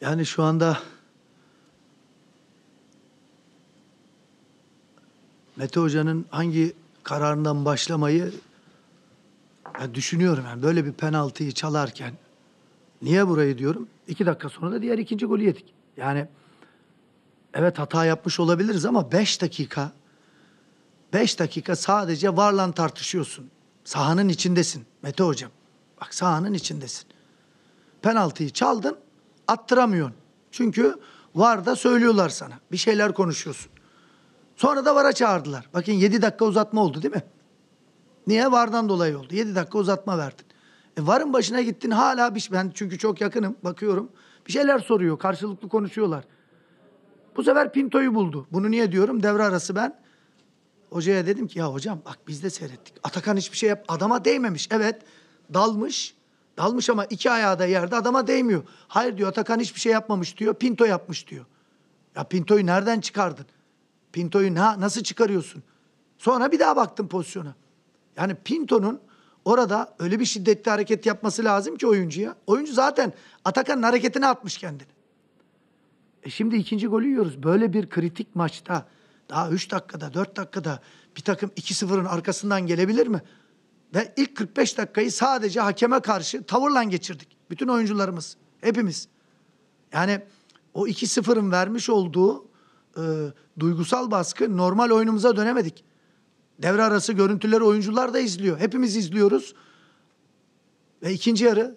Yani şu anda Mete Hoca'nın hangi kararından başlamayı yani düşünüyorum. Yani böyle bir penaltıyı çalarken niye burayı diyorum? İki dakika sonra da diğer ikinci golü yedik. Yani evet hata yapmış olabiliriz ama beş dakika beş dakika sadece varlan tartışıyorsun. Sahanın içindesin Mete Hocam. Bak sahanın içindesin. Penaltıyı çaldın attıramıyorsun. Çünkü var da söylüyorlar sana. Bir şeyler konuşuyorsun. Sonra da VAR'a çağırdılar. Bakın 7 dakika uzatma oldu değil mi? Niye? VAR'dan dolayı oldu. 7 dakika uzatma verdin. E VAR'ın başına gittin hala bir şey. ben çünkü çok yakınım bakıyorum. Bir şeyler soruyor. Karşılıklı konuşuyorlar. Bu sefer Pinto'yu buldu. Bunu niye diyorum? Devre arası ben hocaya dedim ki ya hocam bak biz de seyrettik. Atakan hiçbir şey yap adama değmemiş. Evet dalmış Dalmış ama iki ayağı da yerde adama değmiyor. Hayır diyor Atakan hiçbir şey yapmamış diyor. Pinto yapmış diyor. Ya Pinto'yu nereden çıkardın? Pinto'yu na, nasıl çıkarıyorsun? Sonra bir daha baktım pozisyona. Yani Pinto'nun orada öyle bir şiddetli hareket yapması lazım ki oyuncuya. Oyuncu zaten Atakan'ın hareketini atmış kendini. E şimdi ikinci golü yiyoruz. Böyle bir kritik maçta daha 3 dakikada 4 dakikada bir takım 2-0'ın arkasından gelebilir mi? Ve ilk 45 dakikayı sadece hakeme karşı tavırla geçirdik. Bütün oyuncularımız, hepimiz. Yani o 2-0'ın vermiş olduğu e, duygusal baskı normal oyunumuza dönemedik. Devre arası görüntüleri oyuncular da izliyor. Hepimiz izliyoruz. Ve ikinci yarı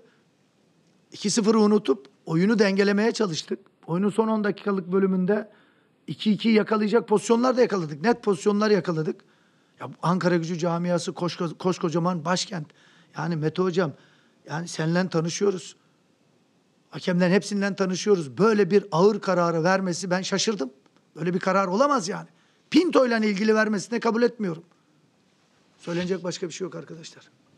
2-0'ı unutup oyunu dengelemeye çalıştık. Oyunun son 10 dakikalık bölümünde 2-2'yi yakalayacak pozisyonlar da yakaladık. Net pozisyonlar yakaladık. Ya Ankara Gücü camiası koşko, koskocaman başkent. Yani Mete Hocam yani senle tanışıyoruz. Hakemlerin hepsinden tanışıyoruz. Böyle bir ağır kararı vermesi ben şaşırdım. Böyle bir karar olamaz yani. Pinto ile ilgili vermesine kabul etmiyorum. Söylenecek başka bir şey yok arkadaşlar.